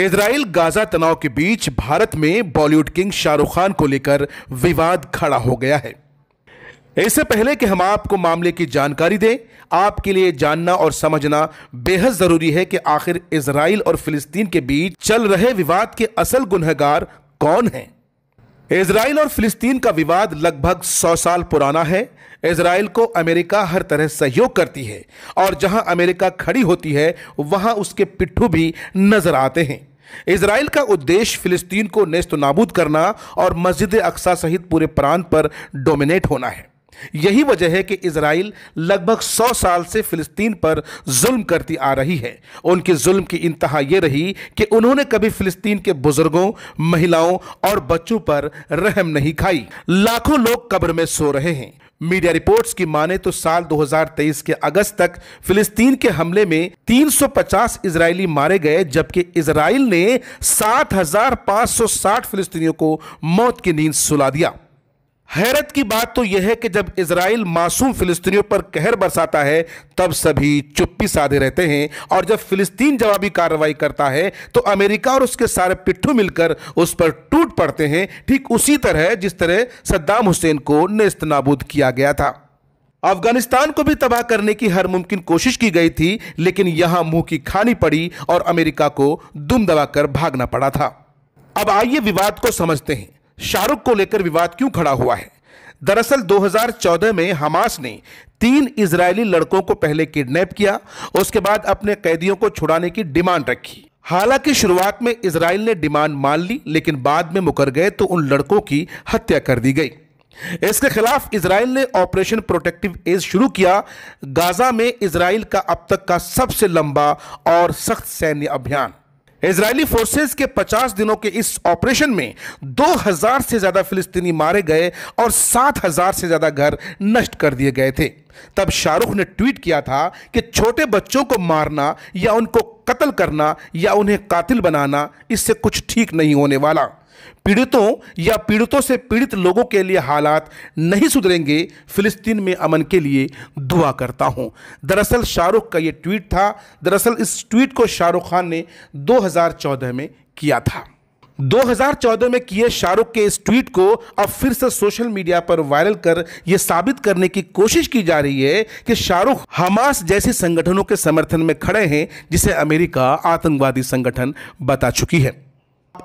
Israel Gaza तनाव के बीच भारत में बॉलीवुड किंग शाहरुख खान को लेकर विवाद खड़ा हो गया है इससे पहले कि हम आपको मामले की जानकारी दें आपके लिए जानना और समझना बेहद ज़रूरी है कि आखिर इसराइल और फिलिस्तीन के बीच चल रहे विवाद के असल गुनहगार कौन हैं इसराइल और फिलिस्तीन का विवाद लगभग सौ साल पुराना है इसराइल को अमेरिका हर तरह सहयोग करती है और जहां अमेरिका खड़ी होती है वहां उसके पिट्ठू भी नजर आते हैं इसराइल का उद्देश्य फिलिस्तीन को नेस्त नाबूद करना और मस्जिद अक्सा सहित पूरे प्रांत पर डोमिनेट होना है यही वजह है कि इसराइल लगभग सौ साल से फिलिस्तीन पर जुल्म करती आ रही है उनके जुल्म की इंतहा यह रही कि उन्होंने कभी फिलिस्तीन के बुजुर्गों महिलाओं और बच्चों पर रहम नहीं खाई लाखों लोग कब्र में सो रहे हैं मीडिया रिपोर्ट्स की माने तो साल 2023 के अगस्त तक फिलिस्तीन के हमले में 350 इजरायली मारे गए जबकि इसराइल ने 7,560 फिलिस्तीनियों को मौत की नींद सुला दिया हैरत की बात तो यह है कि जब इसराइल मासूम फिलिस्तीनियों पर कहर बरसाता है तब सभी चुप्पी साधे रहते हैं और जब फिलिस्तीन जवाबी कार्रवाई करता है तो अमेरिका और उसके सारे पिट्ठू मिलकर उस पर टूट पड़ते हैं ठीक उसी तरह जिस तरह सद्दाम हुसैन को नेस्त नाबूद किया गया था अफगानिस्तान को भी तबाह करने की हर मुमकिन कोशिश की गई थी लेकिन यहां मुंह की खानी पड़ी और अमेरिका को दुम दबाकर भागना पड़ा था अब आइए विवाद को समझते हैं शाहरुख को लेकर विवाद क्यों खड़ा हुआ है दरअसल 2014 में हमास ने तीन इजरायली लड़कों को पहले किडनैप किया उसके बाद अपने कैदियों को छुड़ाने की डिमांड रखी हालांकि शुरुआत में इसराइल ने डिमांड मान ली लेकिन बाद में मुकर गए तो उन लड़कों की हत्या कर दी गई इसके खिलाफ इसराइल ने ऑपरेशन प्रोटेक्टिव एज शुरू किया गाजा में इसराइल का अब तक का सबसे लंबा और सख्त सैन्य अभियान इसराइली फोर्सेस के 50 दिनों के इस ऑपरेशन में 2000 से ज्यादा फिलिस्तीनी मारे गए और 7000 से ज्यादा घर नष्ट कर दिए गए थे तब शाहरुख ने ट्वीट किया था कि छोटे बच्चों को मारना या उनको कत्ल करना या उन्हें कातिल बनाना इससे कुछ ठीक नहीं होने वाला पीड़ितों या पीड़ितों से पीड़ित लोगों के लिए हालात नहीं सुधरेंगे फिलिस्तीन में अमन के लिए दुआ करता हूं दरअसल शाहरुख का यह ट्वीट था दरअसल इस ट्वीट को शाहरुख खान ने 2014 में किया था 2014 में किए शाहरुख के इस ट्वीट को अब फिर से सोशल मीडिया पर वायरल कर यह साबित करने की कोशिश की जा रही है कि शाहरुख हमास जैसे संगठनों के समर्थन में खड़े हैं जिसे अमेरिका आतंकवादी संगठन बता चुकी है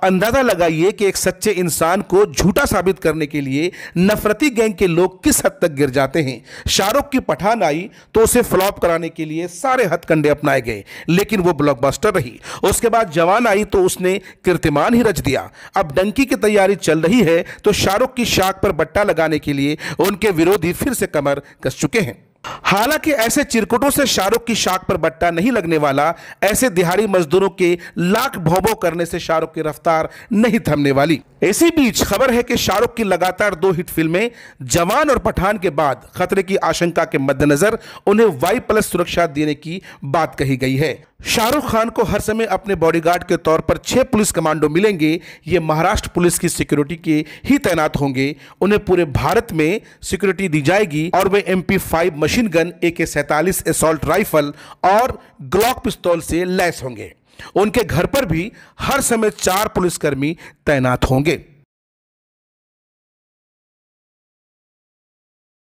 अंदाजा लगाइए कि एक सच्चे इंसान को झूठा साबित करने के लिए नफरती गैंग के लोग किस हद तक गिर जाते हैं शाहरुख की पठान आई तो उसे फ्लॉप कराने के लिए सारे हथकंडे अपनाए गए लेकिन वो ब्लॉकबस्टर रही उसके बाद जवान आई तो उसने कीर्तिमान ही रच दिया अब डंकी की तैयारी चल रही है तो शाहरुख की शाख पर बट्टा लगाने के लिए उनके विरोधी फिर से कमर कस चुके हैं हालांकि ऐसे चिरकुटों से शाहरुख की शाख पर बट्टा नहीं लगने वाला ऐसे दिहाड़ी मजदूरों के लाख भोबो करने से शाहरुख की रफ्तार नहीं थमने वाली इसी बीच खबर है कि शाहरुख की लगातार दो हिट फिल्में जवान और पठान के बाद खतरे की आशंका के मद्देनजर उन्हें वाई प्लस सुरक्षा देने की बात कही गई है शाहरुख खान को हर समय अपने बॉडीगार्ड के तौर पर छह पुलिस कमांडो मिलेंगे ये महाराष्ट्र पुलिस की सिक्योरिटी के ही तैनात होंगे उन्हें पूरे भारत में सिक्योरिटी दी जाएगी और वे M P five machine gun A K सैतालीस असोल्ट राइफल और ग्लॉक पिस्तौल से लैस होंगे उनके घर पर भी हर समय चार पुलिसकर्मी तैनात होंगे